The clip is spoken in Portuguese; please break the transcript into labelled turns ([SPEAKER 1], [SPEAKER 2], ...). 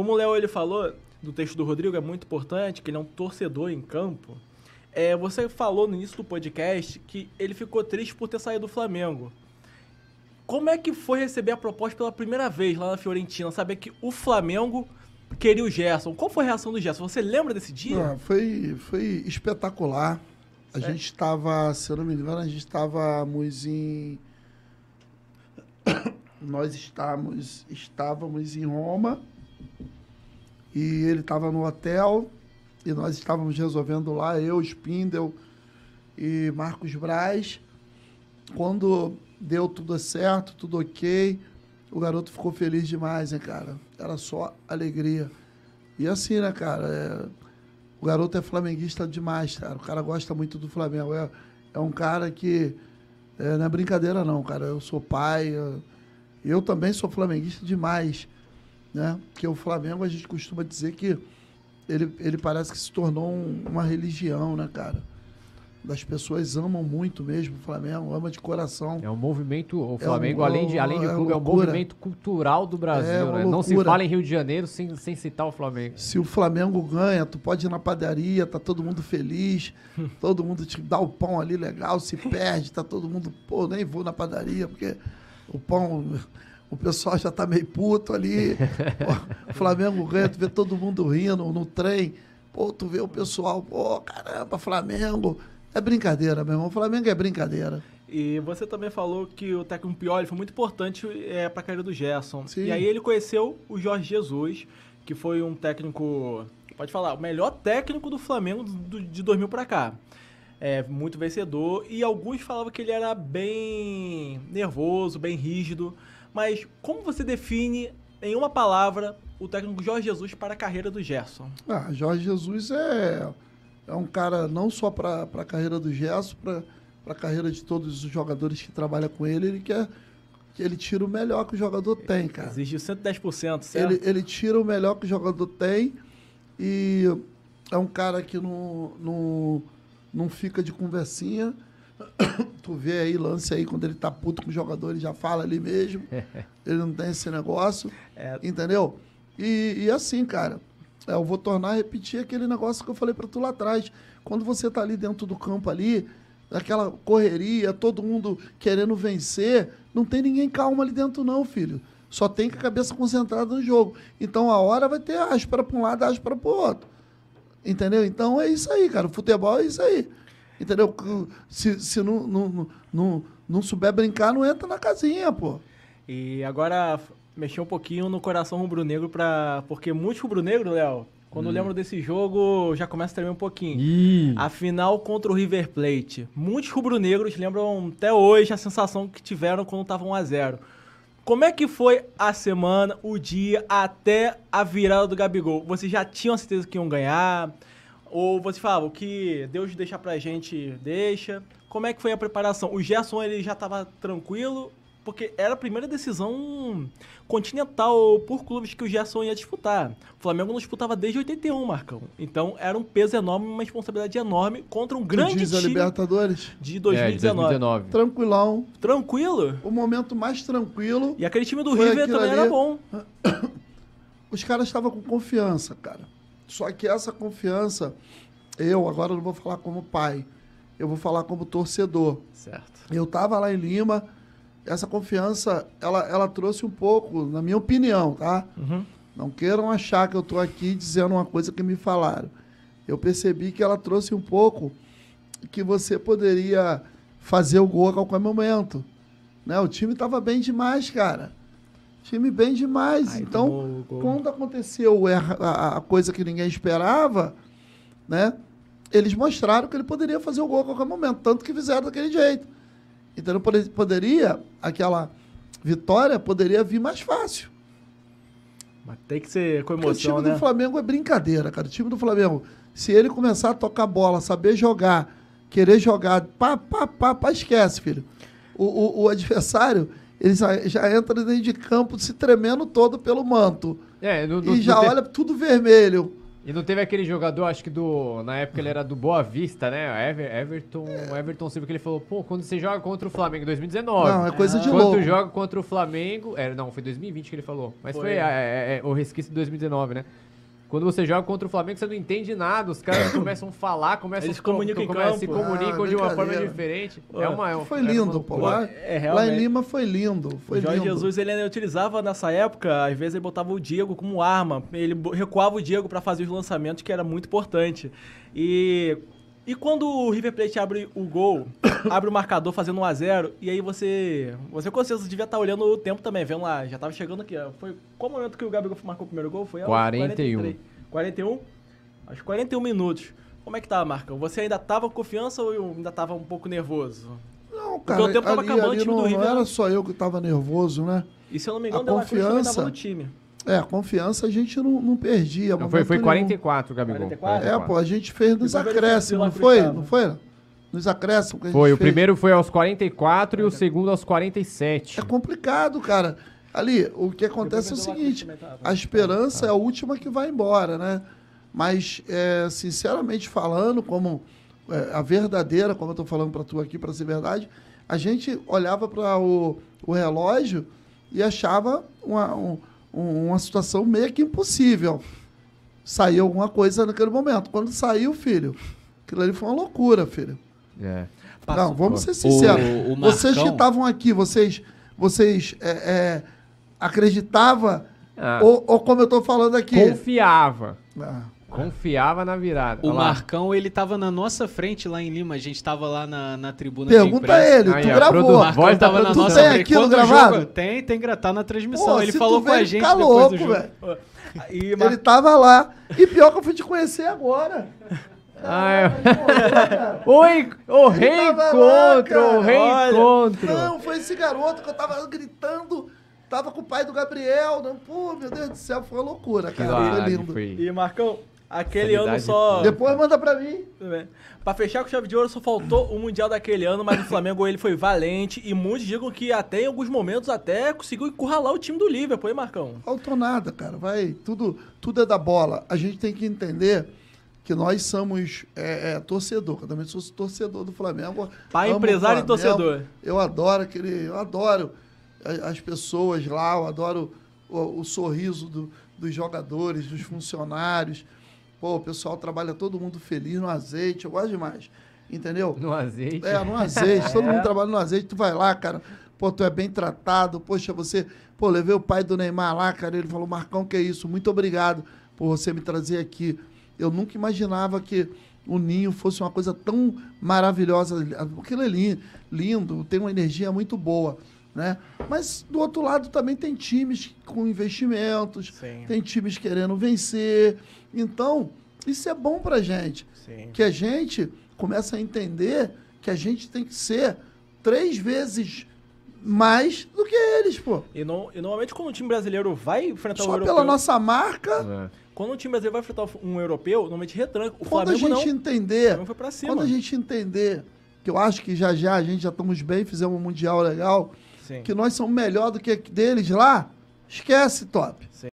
[SPEAKER 1] Como o Léo ele falou, do texto do Rodrigo é muito importante, que ele é um torcedor em campo. É, você falou no início do podcast que ele ficou triste por ter saído do Flamengo. Como é que foi receber a proposta pela primeira vez lá na Fiorentina? Saber que o Flamengo queria o Gerson. Qual foi a reação do Gerson? Você lembra desse dia? Não,
[SPEAKER 2] foi, foi espetacular. A é. gente estava, se eu não me engano, a gente estava em. Nós estávamos, estávamos em Roma e ele estava no hotel e nós estávamos resolvendo lá, eu, Spindel e Marcos Braz. Quando deu tudo certo, tudo ok, o garoto ficou feliz demais, né, cara? Era só alegria. E assim, né, cara? É... O garoto é flamenguista demais, cara. O cara gosta muito do Flamengo. É, é um cara que. É, não é brincadeira, não, cara. Eu sou pai. Eu, eu também sou flamenguista demais né? Que o Flamengo a gente costuma dizer que ele, ele parece que se tornou um, uma religião, né, cara? As pessoas amam muito mesmo o Flamengo, ama de coração. É um movimento, o Flamengo, é um, além, de, além de é clube, é um movimento
[SPEAKER 1] cultural do Brasil. É né? Não se fala em Rio de Janeiro sem, sem citar o Flamengo.
[SPEAKER 2] Se o Flamengo ganha, tu pode ir na padaria, tá todo mundo feliz, todo mundo te dá o pão ali legal, se perde, tá todo mundo, pô, nem vou na padaria, porque o pão o pessoal já está meio puto ali. o Flamengo ganha, tu vê todo mundo rindo no trem. Pô, tu vê o pessoal, pô, caramba, Flamengo. É brincadeira, meu irmão. O Flamengo é brincadeira.
[SPEAKER 1] E você também falou que o técnico Pioli foi muito importante é, para a carreira do Gerson. Sim. E aí ele conheceu o Jorge Jesus, que foi um técnico, pode falar, o melhor técnico do Flamengo do, de 2000 para cá é, muito vencedor, e alguns falavam que ele era bem nervoso, bem rígido. Mas como você define, em uma palavra, o técnico Jorge Jesus para a carreira do Gerson?
[SPEAKER 2] Ah, Jorge Jesus é, é um cara não só para a carreira do Gerson, para a carreira de todos os jogadores que trabalham com ele, ele quer que ele tira o melhor que o jogador tem, cara.
[SPEAKER 1] Exige 110%, certo? Ele, ele
[SPEAKER 2] tira o melhor que o jogador tem e é um cara que não, não não fica de conversinha. tu vê aí lance aí quando ele tá puto com o jogador, ele já fala ali mesmo. ele não tem esse negócio. É. Entendeu? E, e, assim, cara, é, eu vou tornar a repetir aquele negócio que eu falei para tu lá atrás. Quando você tá ali dentro do campo ali, aquela correria, todo mundo querendo vencer, não tem ninguém calmo ali dentro não, filho. Só tem que a cabeça concentrada no jogo. Então a hora vai ter áspera para um lado, áspera para o outro. Entendeu? Então é isso aí, cara. O futebol é isso aí. Entendeu? Se, se não, não, não, não souber brincar, não entra na casinha, pô.
[SPEAKER 1] E agora
[SPEAKER 2] mexer um pouquinho
[SPEAKER 1] no coração rubro-negro, para porque muitos rubro-negro, Léo, quando hum. lembro desse jogo, já começa a tremer um pouquinho. Ih. A final contra o River Plate. Muitos rubro-negros lembram até hoje a sensação que tiveram quando estavam 1 a 0 como é que foi a semana, o dia até a virada do Gabigol? Vocês já tinham certeza que iam ganhar? Ou você falava, o que Deus deixar pra gente, deixa? Como é que foi a preparação? O Gerson, ele já tava tranquilo porque era a primeira decisão continental por clubes que o Gerson ia disputar. O Flamengo não disputava desde 81, Marcão. Então era um peso enorme, uma responsabilidade enorme contra
[SPEAKER 2] um grande diz time. Libertadores? De 2019. É, de 2019. Tranquilão. Tranquilo? O momento mais tranquilo. E aquele time do River também ali. era bom. Os caras estavam com confiança, cara. Só que essa confiança, eu agora não vou falar como pai, eu vou falar como torcedor. Certo. Eu tava lá em Lima essa confiança, ela, ela trouxe um pouco, na minha opinião, tá? Uhum. Não queiram achar que eu estou aqui dizendo uma coisa que me falaram. Eu percebi que ela trouxe um pouco que você poderia fazer o gol a qualquer momento. Né? O time estava bem demais, cara. Time bem demais. Ai, então, quando aconteceu a, coisa que ninguém esperava, né? Eles mostraram que ele poderia fazer o gol a qualquer momento, tanto que fizeram daquele jeito. Então poderia, aquela vitória poderia vir mais fácil. Mas tem que ser com emoção, Porque o time né? do Flamengo é brincadeira, cara. O time do Flamengo, se ele começar a tocar bola, saber jogar, querer jogar, pá, pá, pá, pá esquece, filho. O, o, o adversário, ele já, já, entra dentro de campo se tremendo todo pelo manto. É, no, no, e já no... olha tudo vermelho.
[SPEAKER 1] E não teve aquele jogador, acho que do. Na época ele era do Boa Vista, né? Ever, Everton. Everton Silva, que ele falou, pô, quando você joga contra o Flamengo em 2019. Não, é coisa de louco. Quando joga contra o Flamengo. Era, é, não, foi 2020 que ele falou. Mas foi, foi é, é, é, o resquício de 2019, né? Quando você joga contra o Flamengo, você não entende nada. Os caras é. começam a falar, começam Eles comunicam com, começam, se comunicam ah, de uma forma diferente. Pô, é uma, é uma, foi lindo, é uma, pô. Lá, é, é lá, em Lima
[SPEAKER 2] foi lindo. Foi o Jorge lindo. Jesus
[SPEAKER 1] ele utilizava nessa época, às vezes ele botava o Diego como arma. Ele recuava o Diego para fazer os lançamentos, que era muito importante. E e quando o River Plate abre o gol, abre o marcador fazendo 1x0, e aí você. Você com certeza devia estar tá olhando o tempo também, vendo lá, já tava chegando aqui. Foi qual momento que o Gabigol marcou o primeiro gol? Foi 41. 43, 41? Aos 41 minutos. Como é que tava, tá, Marcão? Você ainda tava com confiança ou ainda tava um pouco nervoso? Não, cara, Porque o tempo tava ali, acabando, ali o time não, do River. Não era né?
[SPEAKER 2] só eu que tava nervoso, né? E
[SPEAKER 1] se eu não me engano, a confiança... também tava no time.
[SPEAKER 2] É, a confiança a gente não, não perdia. Não, foi, foi 44,
[SPEAKER 1] Gabigol. 44? É, pô,
[SPEAKER 2] a gente fez nos acréscimos, não foi? Não foi? Nos acréscimos que a gente Foi, fez. o primeiro
[SPEAKER 1] foi aos 44 e o segundo aos 47.
[SPEAKER 2] É complicado, cara. Ali, o que acontece é o seguinte, a esperança é a última que vai embora, né? Mas, é, sinceramente falando, como é, a verdadeira, como eu estou falando para tu aqui, para ser verdade, a gente olhava para o, o relógio e achava uma, um, um, uma situação meio que impossível. Saiu alguma coisa naquele momento. Quando saiu, filho, aquilo ali foi uma loucura, filho. É.
[SPEAKER 1] Não, vamos ser sinceros. O, o Marcão... Vocês que estavam
[SPEAKER 2] aqui, vocês, vocês é, é, acreditava ah. ou, ou, como eu estou falando aqui?
[SPEAKER 1] Confiava. Ah. Confiava na virada. O Marcão, ele tava na nossa frente lá em Lima. A gente tava lá na, na tribuna Pergunta ele, tu Aí, gravou. O Marcão Voz tava na nossa frente. aquilo Quando gravado? joga- tem, tem gra- tá na transmissão. Pô, ele falou com a gente tá depois louco, do jogo. velho. E,
[SPEAKER 2] Mar- Ele tava lá. E pior que eu fui te conhecer agora. Ah, é. Né, Oi, o lá, reencontro, o reencontro. Não, foi esse garoto que eu tava gritando. Tava com o pai do Gabriel. Não, né? pô, meu Deus do céu, foi uma loucura, cara. Foi lindo. e
[SPEAKER 1] Marcão, Aquele Sanidade ano só. Depois
[SPEAKER 2] manda pra mim. Pra fechar com
[SPEAKER 1] chave de ouro, só faltou o Mundial daquele ano, mas o Flamengo ele foi valente e muitos digam que até em alguns
[SPEAKER 2] momentos até conseguiu encurralar o time do Liverpool, hein, Marcão? Faltou nada, cara. Vai, tudo, tudo é da bola. A gente tem que entender que nós somos é, é, torcedor. Eu também sou torcedor do Flamengo. Pai, empresário Flamengo. e torcedor. Eu adoro aquele. Eu adoro as pessoas lá, eu adoro o, o sorriso do, dos jogadores, dos funcionários. Pô, o pessoal trabalha todo mundo feliz no azeite, eu gosto demais. Entendeu? No azeite? É, no azeite. é. Todo mundo trabalha no azeite, tu vai lá, cara. Pô, tu é bem tratado. Poxa, você. Pô, levei o pai do Neymar lá, cara. Ele falou: Marcão, que é isso? Muito obrigado por você me trazer aqui. Eu nunca imaginava que o ninho fosse uma coisa tão maravilhosa. Aquilo é lindo, lindo tem uma energia muito boa. Né? Mas do outro lado também tem times com investimentos, Sim. tem times querendo vencer. Então, isso é bom pra gente. Sim. Que a gente começa a entender que a gente tem que ser três vezes mais do que eles, pô. E, no, e normalmente quando o time brasileiro vai enfrentar Só um europeu... Só pela nossa marca...
[SPEAKER 1] É. Quando o time brasileiro vai enfrentar um europeu, normalmente retranca. O quando Flamengo a gente não, entender... Quando a gente
[SPEAKER 2] entender, que eu acho que já já a gente já estamos bem, fizemos um Mundial legal Sim. que nós somos melhor do que deles lá, esquece, top. Sim.